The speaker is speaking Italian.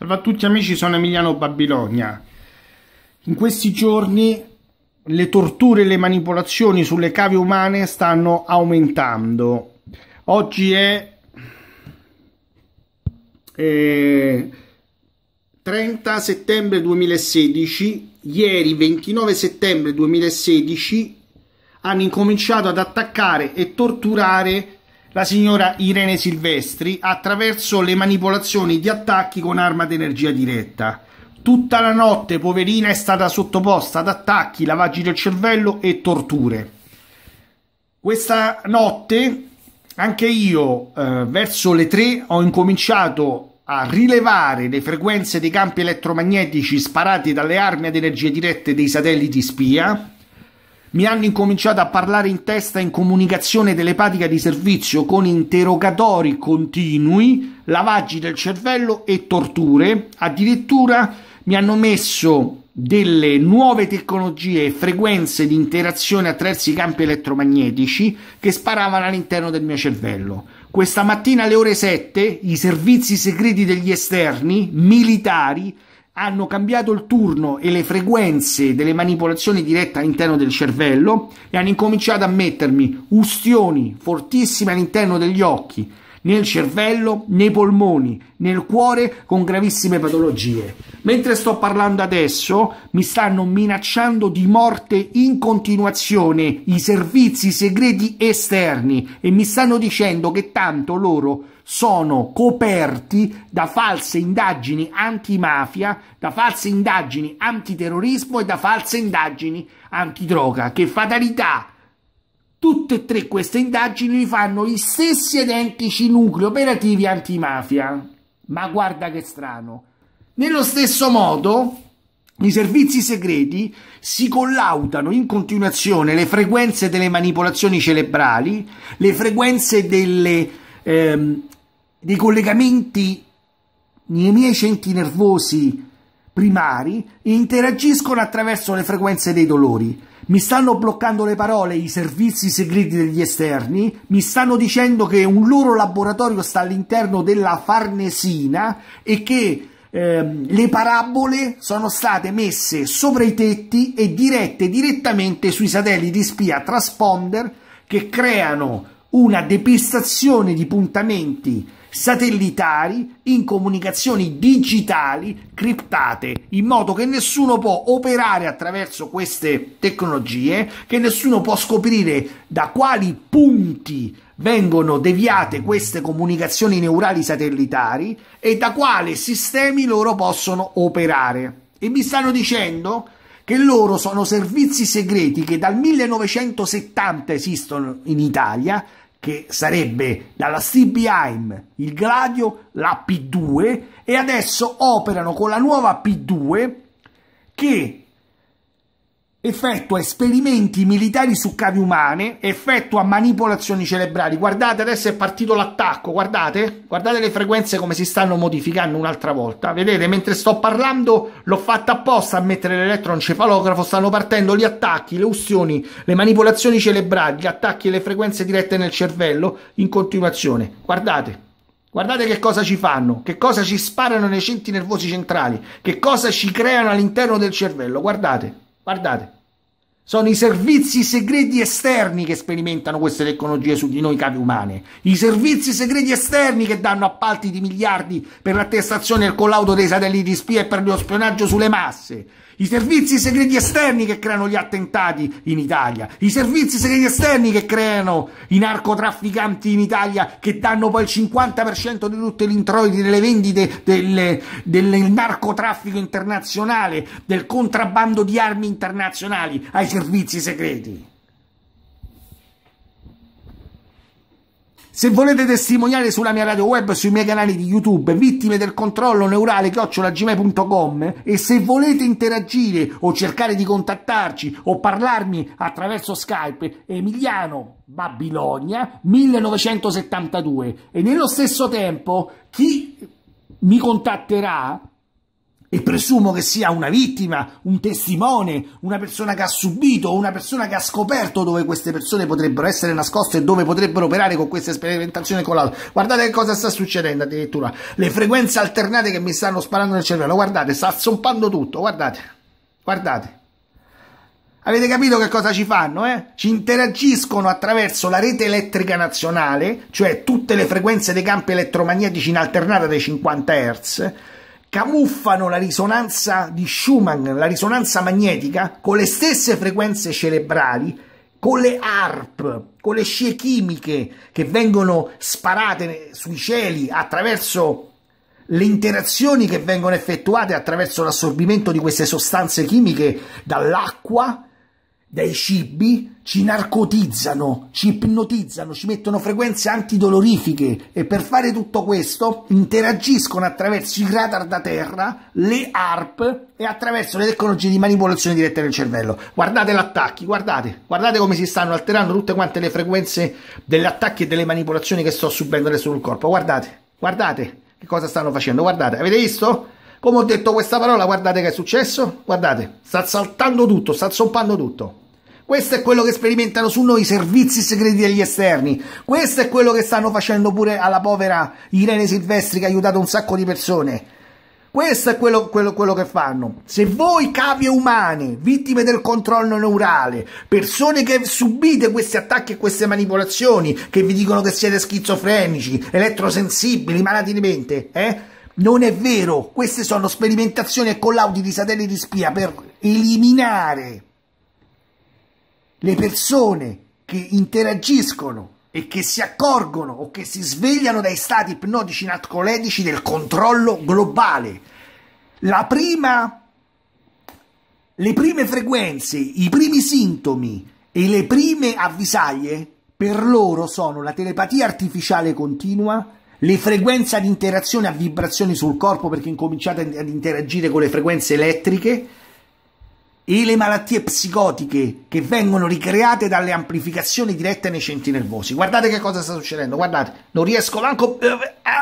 Salve a tutti amici, sono Emiliano Babilonia. In questi giorni le torture e le manipolazioni sulle cave umane stanno aumentando. Oggi è eh, 30 settembre 2016, ieri 29 settembre 2016 hanno incominciato ad attaccare e torturare la signora Irene Silvestri attraverso le manipolazioni di attacchi con arma di energia diretta. Tutta la notte, poverina, è stata sottoposta ad attacchi, lavaggi del cervello e torture. Questa notte, anche io, eh, verso le tre, ho incominciato a rilevare le frequenze dei campi elettromagnetici sparati dalle armi ad energia dirette dei satelliti spia mi hanno incominciato a parlare in testa in comunicazione telepatica di servizio con interrogatori continui, lavaggi del cervello e torture. Addirittura mi hanno messo delle nuove tecnologie e frequenze di interazione attraverso i campi elettromagnetici che sparavano all'interno del mio cervello. Questa mattina alle ore 7 i servizi segreti degli esterni militari hanno cambiato il turno e le frequenze delle manipolazioni dirette all'interno del cervello e hanno incominciato a mettermi ustioni fortissime all'interno degli occhi nel cervello, nei polmoni, nel cuore con gravissime patologie. Mentre sto parlando adesso mi stanno minacciando di morte in continuazione i servizi segreti esterni e mi stanno dicendo che tanto loro sono coperti da false indagini antimafia, da false indagini antiterrorismo e da false indagini antidroga. Che fatalità! Tutte e tre queste indagini fanno gli stessi identici nuclei operativi antimafia. Ma guarda che strano. Nello stesso modo, i servizi segreti si collaudano in continuazione le frequenze delle manipolazioni cerebrali, le frequenze delle, ehm, dei collegamenti nei miei centri nervosi primari interagiscono attraverso le frequenze dei dolori mi stanno bloccando le parole i servizi segreti degli esterni, mi stanno dicendo che un loro laboratorio sta all'interno della Farnesina e che eh, le parabole sono state messe sopra i tetti e dirette direttamente sui satelliti spia transponder che creano una depistazione di puntamenti satellitari in comunicazioni digitali criptate in modo che nessuno può operare attraverso queste tecnologie che nessuno può scoprire da quali punti vengono deviate queste comunicazioni neurali satellitari e da quali sistemi loro possono operare e mi stanno dicendo che loro sono servizi segreti che dal 1970 esistono in Italia che sarebbe dalla Sibieheim il Gladio, la P2, e adesso operano con la nuova P2 che effettua esperimenti militari su cavi umane, effettua manipolazioni cerebrali. Guardate, adesso è partito l'attacco, guardate, guardate le frequenze come si stanno modificando un'altra volta. Vedete, mentre sto parlando l'ho fatta apposta a mettere l'elettroencefalografo, stanno partendo gli attacchi, le ustioni, le manipolazioni cerebrali, gli attacchi e le frequenze dirette nel cervello in continuazione. Guardate. Guardate che cosa ci fanno, che cosa ci sparano nei centri nervosi centrali, che cosa ci creano all'interno del cervello, guardate. Guardate, sono i servizi segreti esterni che sperimentano queste tecnologie su di noi capi umane. I servizi segreti esterni che danno appalti di miliardi per l'attestazione e il collaudo dei satelliti spia e per lo spionaggio sulle masse. I servizi segreti esterni che creano gli attentati in Italia, i servizi segreti esterni che creano i narcotrafficanti in Italia che danno poi il 50% di tutti gli introiti delle vendite del, del narcotraffico internazionale, del contrabbando di armi internazionali ai servizi segreti. Se volete testimoniare sulla mia radio web, sui miei canali di YouTube, vittime del controllo neurale chiocciolagmail.com e se volete interagire o cercare di contattarci o parlarmi attraverso Skype, Emiliano Babilonia 1972 e nello stesso tempo chi mi contatterà e presumo che sia una vittima, un testimone, una persona che ha subito, una persona che ha scoperto dove queste persone potrebbero essere nascoste e dove potrebbero operare con questa sperimentazione con l'altro. Guardate che cosa sta succedendo addirittura, le frequenze alternate che mi stanno sparando nel cervello, guardate, sta zompando tutto, guardate, guardate. Avete capito che cosa ci fanno? Eh? Ci interagiscono attraverso la rete elettrica nazionale, cioè tutte le frequenze dei campi elettromagnetici in alternata dei 50 Hz, camuffano la risonanza di Schumann, la risonanza magnetica, con le stesse frequenze cerebrali, con le ARP, con le scie chimiche che vengono sparate sui cieli attraverso le interazioni che vengono effettuate attraverso l'assorbimento di queste sostanze chimiche dall'acqua dai cibi ci narcotizzano, ci ipnotizzano, ci mettono frequenze antidolorifiche e per fare tutto questo interagiscono attraverso i radar da terra, le ARP e attraverso le tecnologie di manipolazione diretta del cervello. Guardate gli attacchi, guardate, guardate come si stanno alterando tutte quante le frequenze degli attacchi e delle manipolazioni che sto subendo adesso sul corpo. Guardate, guardate che cosa stanno facendo, guardate, avete visto? Come ho detto questa parola, guardate che è successo, guardate, sta saltando tutto, sta zoppando tutto. Questo è quello che sperimentano su noi i servizi segreti degli esterni. Questo è quello che stanno facendo pure alla povera Irene Silvestri che ha aiutato un sacco di persone. Questo è quello, quello, quello, che fanno. Se voi, cavie umane, vittime del controllo neurale, persone che subite questi attacchi e queste manipolazioni, che vi dicono che siete schizofrenici, elettrosensibili, malati di mente, eh? Non è vero. Queste sono sperimentazioni e collaudi di satelliti spia per eliminare le persone che interagiscono e che si accorgono o che si svegliano dai stati ipnotici narcoletici del controllo globale. Prima, le prime frequenze, i primi sintomi e le prime avvisaglie per loro sono la telepatia artificiale continua, le frequenze di interazione a vibrazioni sul corpo perché incominciate ad interagire con le frequenze elettriche, e le malattie psicotiche che vengono ricreate dalle amplificazioni dirette nei centri nervosi. Guardate che cosa sta succedendo, guardate, non riesco neanche... Eh, eh,